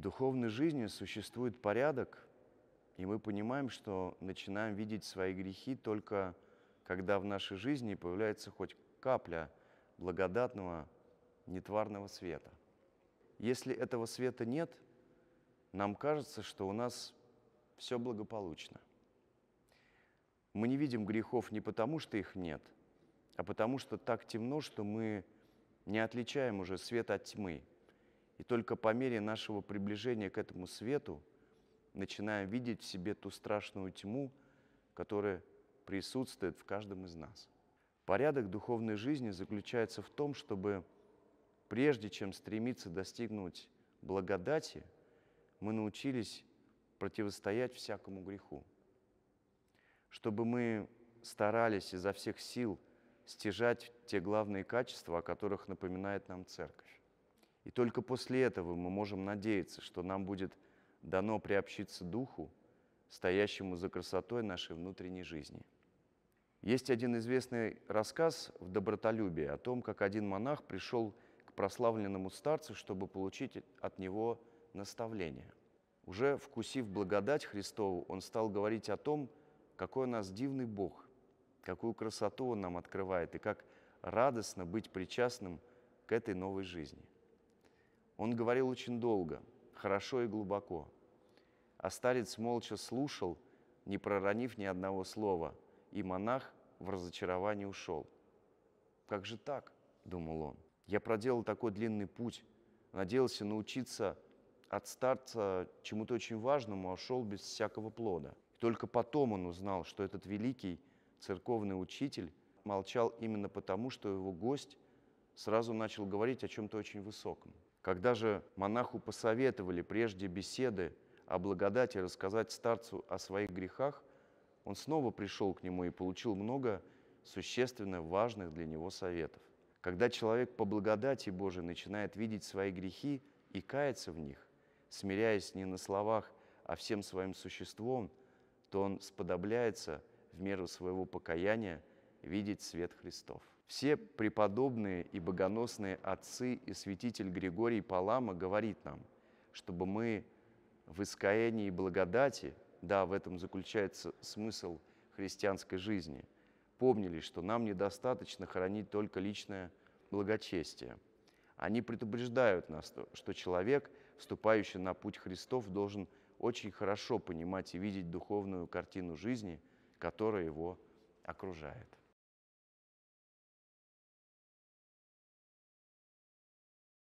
В духовной жизни существует порядок, и мы понимаем, что начинаем видеть свои грехи только когда в нашей жизни появляется хоть капля благодатного нетварного света. Если этого света нет, нам кажется, что у нас все благополучно. Мы не видим грехов не потому, что их нет, а потому что так темно, что мы не отличаем уже свет от тьмы – и только по мере нашего приближения к этому свету начинаем видеть в себе ту страшную тьму, которая присутствует в каждом из нас. Порядок духовной жизни заключается в том, чтобы прежде чем стремиться достигнуть благодати, мы научились противостоять всякому греху. Чтобы мы старались изо всех сил стяжать те главные качества, о которых напоминает нам Церковь. И только после этого мы можем надеяться, что нам будет дано приобщиться Духу, стоящему за красотой нашей внутренней жизни. Есть один известный рассказ в «Добротолюбии» о том, как один монах пришел к прославленному старцу, чтобы получить от него наставление. Уже вкусив благодать Христову, он стал говорить о том, какой у нас дивный Бог, какую красоту Он нам открывает и как радостно быть причастным к этой новой жизни – он говорил очень долго, хорошо и глубоко. А старец молча слушал, не проронив ни одного слова, и монах в разочаровании ушел. «Как же так?» – думал он. «Я проделал такой длинный путь, надеялся научиться от старца чему-то очень важному, а ушел без всякого плода». И только потом он узнал, что этот великий церковный учитель молчал именно потому, что его гость сразу начал говорить о чем-то очень высоком. Когда же монаху посоветовали прежде беседы о благодати рассказать старцу о своих грехах, он снова пришел к нему и получил много существенно важных для него советов. Когда человек по благодати Божией начинает видеть свои грехи и каяться в них, смиряясь не на словах, а всем своим существом, то он сподобляется в меру своего покаяния видеть свет Христов. Все преподобные и богоносные отцы и святитель Григорий Палама говорит нам, чтобы мы в искаянии и благодати, да, в этом заключается смысл христианской жизни, помнили, что нам недостаточно хранить только личное благочестие. Они предупреждают нас, что человек, вступающий на путь Христов, должен очень хорошо понимать и видеть духовную картину жизни, которая его окружает.